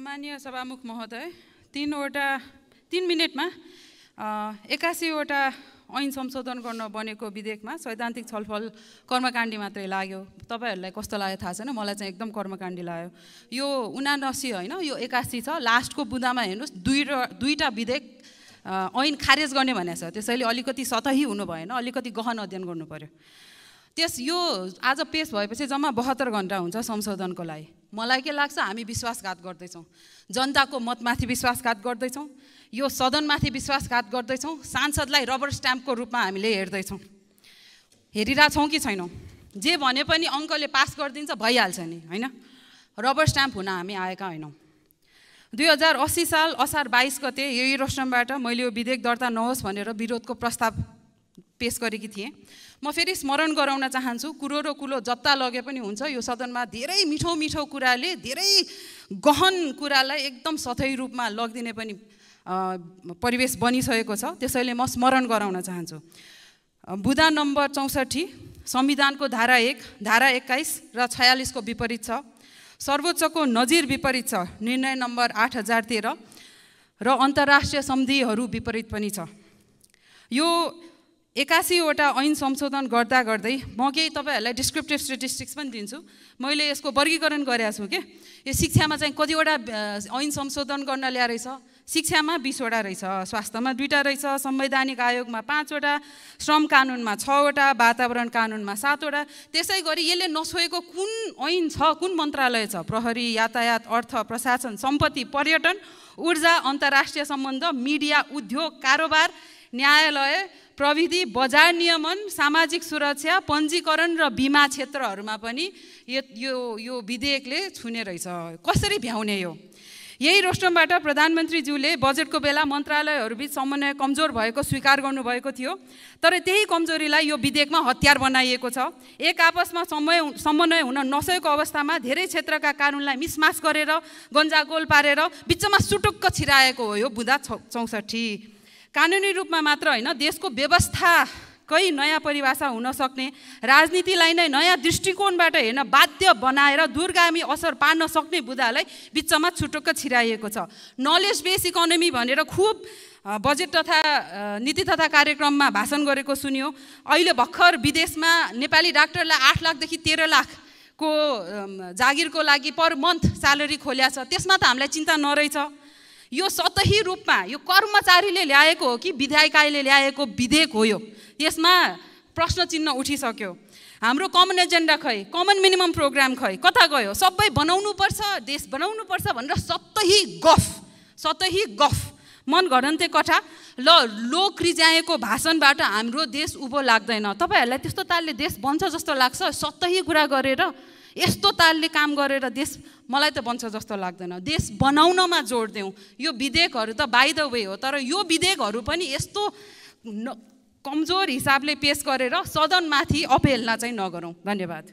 मान्य सभामुख महोदय तिनवटा तिन मिनटमा एक्कासीवटा ऐन संशोधन गर्न बनेको विधेयकमा सैद्धान्तिक छलफल कर्मकाण्डी मात्रै लाग्यो तपाईँहरूलाई कस्तो लाग्यो थाहा छैन मलाई चाहिँ एकदम कर्मकाण्डी लाग्यो यो उनासी होइन यो एकासी छ लास्टको बुदामा हेर्नुहोस् दुई दुईवटा विधेयक ऐन खारेज गर्ने भनेको छ त्यसैले अलिकति सतही हुनु भएन अलिकति गहन अध्ययन गर्नु पऱ्यो त्यस यो आज पेस भएपछि जम्मा बहत्तर घन्टा हुन्छ संशोधनको लागि मलाई के लाग्छ हामी विश्वासघात गर्दैछौँ जनताको मतमाथि विश्वासघात गर्दैछौँ यो सदनमाथि विश्वासघात गर्दैछौँ सांसदलाई रबर स्ट्याम्पको रूपमा हामीले हेर्दैछौँ हेरिरहेछौँ कि छैनौँ जे भने पनि अङ्कले पास गरिदिन्छ भइहाल्छ नि होइन रबर स्ट्याम्प हुन हामी आएका होइनौँ दुई हजार अस्सी साल असार बाइस गते यही रोस्टमबाट मैले यो विधेयक दर्ता नहोस् भनेर विरोधको प्रस्ताव पेस गरेकी थिएँ म फेरि स्मरण गराउन चाहन्छु कुरो र कुलो जत्ता लगे पनि हुन्छ यो सदनमा धेरै मिठो मिठो कुराले धेरै गहन कुरालाई एकदम सथै रूपमा लगिदिने पनि परिवेश बनिसकेको छ त्यसैले म स्मरण गराउन चाहन्छु बुधा नम्बर चौसठी संविधानको धारा एक धारा एक्काइस र छयालिसको विपरीत छ सर्वोच्चको नजिर विपरीत छ निर्णय नम्बर आठ हजार तेह्र र अन्तर्राष्ट्रिय सम्धिहरू विपरीत पनि छ यो एकासीवटा ऐन संशोधन गर्दा गर्दै म केही तपाईँहरूलाई डिस्क्रिप्टिभ स्टेटिस्टिक्स पनि दिन्छु मैले यसको वर्गीकरण गरेको छु कि यो शिक्षामा चाहिँ कतिवटा ऐन संशोधन गर्न ल्याए रहेछ शिक्षामा बिसवटा रहेछ स्वास्थ्यमा दुईवटा रहेछ संवैधानिक आयोगमा पाँचवटा श्रम कानुनमा छवटा वातावरण कानुनमा सातवटा त्यसै गरी यसले नसोएको कुन ऐन छ कुन मन्त्रालय छ प्रहरी यातायात अर्थ प्रशासन सम्पत्ति पर्यटन ऊर्जा अन्तर्राष्ट्रिय सम्बन्ध मिडिया उद्योग कारोबार न्यायालय प्रविधि बजार नियमन सामाजिक सुरक्षा पञ्जीकरण र बिमा क्षेत्रहरूमा पनि यो यो विधेयकले छुने रहेछ कसरी भ्याउने यो यही रोस्टमबाट प्रधानमन्त्रीज्यूले बजेटको बेला मन्त्रालयहरूबिच समन्वय कमजोर भएको स्वीकार गर्नुभएको थियो तर त्यही कमजोरीलाई यो विधेयकमा हतियार बनाइएको छ एक आपसमा समय समन्वय हुन नसकेको अवस्थामा धेरै क्षेत्रका कानुनलाई मिसमास गरेर गन्जागोल पारेर बिचमा सुटुक्क छिराएको हो यो बुँदा चौसठी कानुनी रूपमा मात्र होइन देशको व्यवस्थाकै नयाँ परिभाषा हुन सक्ने राजनीतिलाई नै नयाँ दृष्टिकोणबाट हेर्न बाध्य बनाएर दुर्गामी असर पार्न सक्ने बुदालाई बिचमा छुटुक्क छिराइएको छ नलेज बेस इकोनोमी भनेर खुब बजेट तथा नीति तथा कार्यक्रममा भाषण गरेको सुन्यो अहिले भर्खर विदेशमा नेपाली डाक्टरलाई आठ लाखदेखि तेह्र को जागिरको लागि पर मन्थ स्यालेरी खोल्या छ त्यसमा त हामीलाई चिन्ता नरहेछ यो सतही रूपमा यो कर्मचारीले ल्याएको हो कि विधायिकाले ल्याएको विधेयक हो यो यसमा प्रश्न चिन्ह उठिसक्यो हाम्रो कमन एजेन्डा खै कमन मिनिमम प्रोग्राम खै कता गयो सबै बनाउनु पर्छ देश बनाउनु पर्छ भनेर सतही गफ सतही गफ मन घडन्ते कथा ल लोक रिजाएको भाषणबाट हाम्रो देश उभो लाग्दैन तपाईँहरूलाई त्यस्तो तालले देश बन्छ जस्तो लाग्छ सतही कुरा गरेर यस्तो तालले काम गरेर देश मलाई त बन्छ जस्तो लाग्दैन देश बनाउनमा जोड दिउँ यो विधेयकहरू त बाइ द वे हो तर यो विधेयकहरू पनि यस्तो कमजोर हिसाबले पेस गरेर सदनमाथि अपेलना चाहिँ नगरौँ धन्यवाद